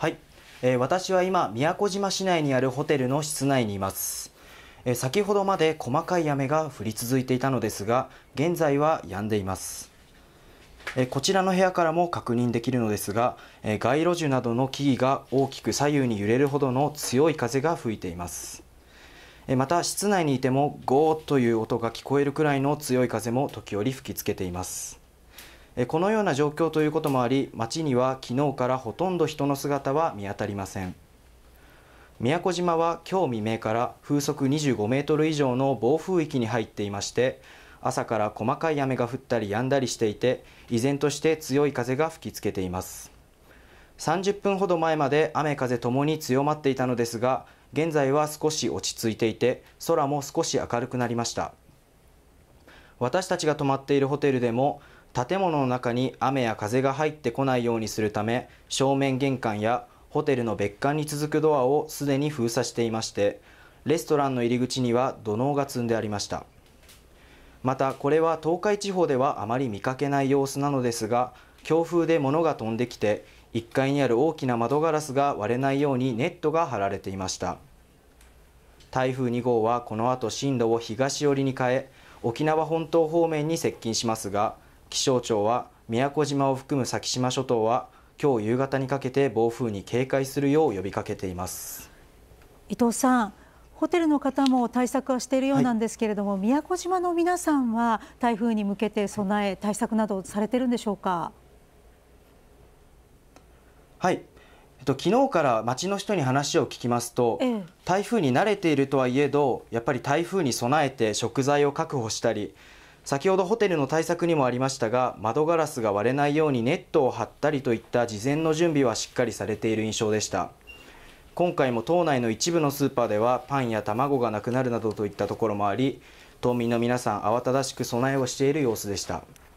はい、えー、私は今宮古島市内にあるホテルの室内にいます、えー、先ほどまで細かい雨が降り続いていたのですが現在は止んでいますえー、こちらの部屋からも確認できるのですが、え街路樹などの木々が大きく左右に揺れるほどの強い風が吹いています、えまた室内にいてもゴーという音が聞こえるくらいの強い風も時折吹きつけていますこのような状況ということもあり町には昨日からほとんど人の姿は見当たりません宮古島は今日未明から風速25メートル以上の暴風域に入っていまして朝から細かい雨が降ったり止んだりしていて依然として強い風が吹きつけています30分ほど前まで雨風ともに強まっていたのですが現在は少し落ち着いていて空も少し明るくなりました私たちが泊まっているホテルでも建物の中に雨や風が入ってこないようにするため正面玄関やホテルの別館に続くドアをすでに封鎖していましてレストランの入り口には土のうが積んでありましたまたこれは東海地方ではあまり見かけない様子なのですが強風で物が飛んできて1階にある大きな窓ガラスが割れないようにネットが張られていました台風2号はこの後進路を東寄りに変え沖縄本島方面に接近しますが気象庁は宮古島を含む先島諸島は今日夕方にかけて暴風に警戒するよう呼びかけています伊藤さんホテルの方も対策はしているようなんですけれども、はい、宮古島の皆さんは台風に向けて備え対策などされてるんでしょうかはいえっと、昨日から街の人に話を聞きますと、ええ、台風に慣れているとはいえどやっぱり台風に備えて食材を確保したり先ほどホテルの対策にもありましたが窓ガラスが割れないようにネットを張ったりといった事前の準備はしっかりされている印象でした今回も島内の一部のスーパーではパンや卵がなくなるなどといったところもあり島民の皆さん慌ただしく備えをしている様子でした